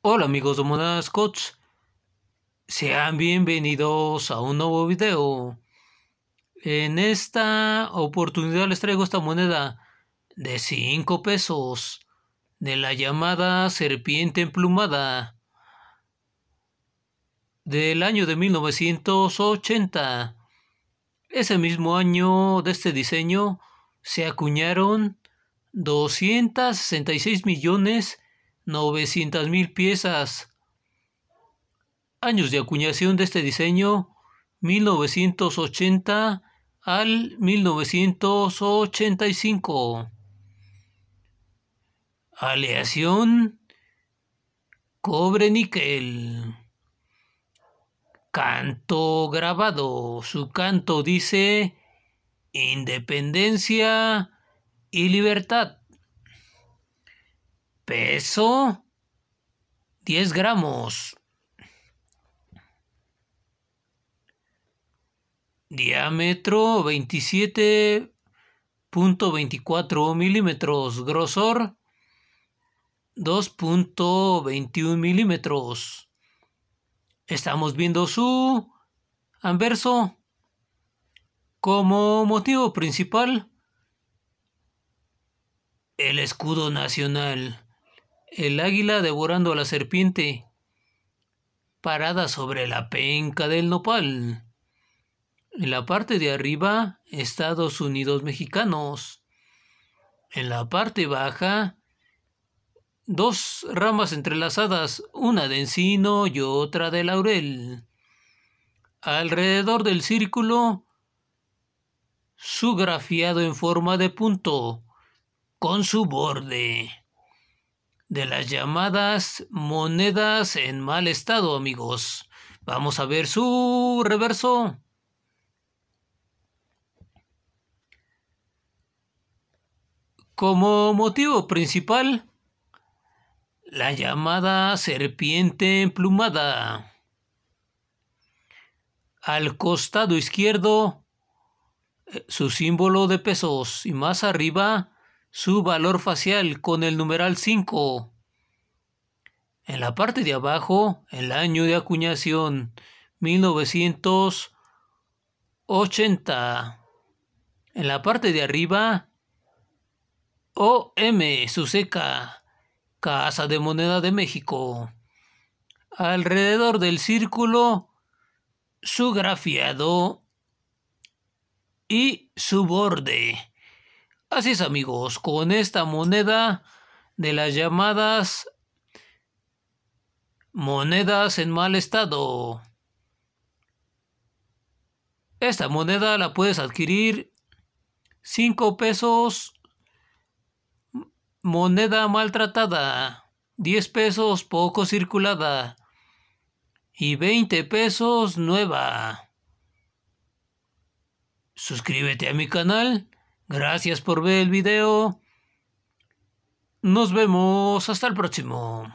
Hola amigos de Monada sean bienvenidos a un nuevo video. En esta oportunidad les traigo esta moneda de 5 pesos de la llamada serpiente emplumada del año de 1980. Ese mismo año de este diseño se acuñaron 266 millones 900.000 piezas. Años de acuñación de este diseño, 1980 al 1985. Aleación, cobre-níquel. Canto grabado. Su canto dice Independencia y libertad. Peso 10 gramos. Diámetro 27.24 milímetros. Grosor 2.21 milímetros. Estamos viendo su anverso como motivo principal el escudo nacional el águila devorando a la serpiente, parada sobre la penca del nopal. En la parte de arriba, Estados Unidos mexicanos. En la parte baja, dos ramas entrelazadas, una de encino y otra de laurel. Alrededor del círculo, su grafiado en forma de punto, con su borde de las llamadas monedas en mal estado, amigos. Vamos a ver su reverso. Como motivo principal, la llamada serpiente emplumada. Al costado izquierdo, eh, su símbolo de pesos y más arriba, su valor facial con el numeral 5. En la parte de abajo, el año de acuñación, 1980. En la parte de arriba, OM seca, Casa de Moneda de México. Alrededor del círculo, su grafiado y su borde Así es amigos, con esta moneda de las llamadas monedas en mal estado. Esta moneda la puedes adquirir 5 pesos moneda maltratada, 10 pesos poco circulada y 20 pesos nueva. Suscríbete a mi canal Gracias por ver el video. Nos vemos hasta el próximo.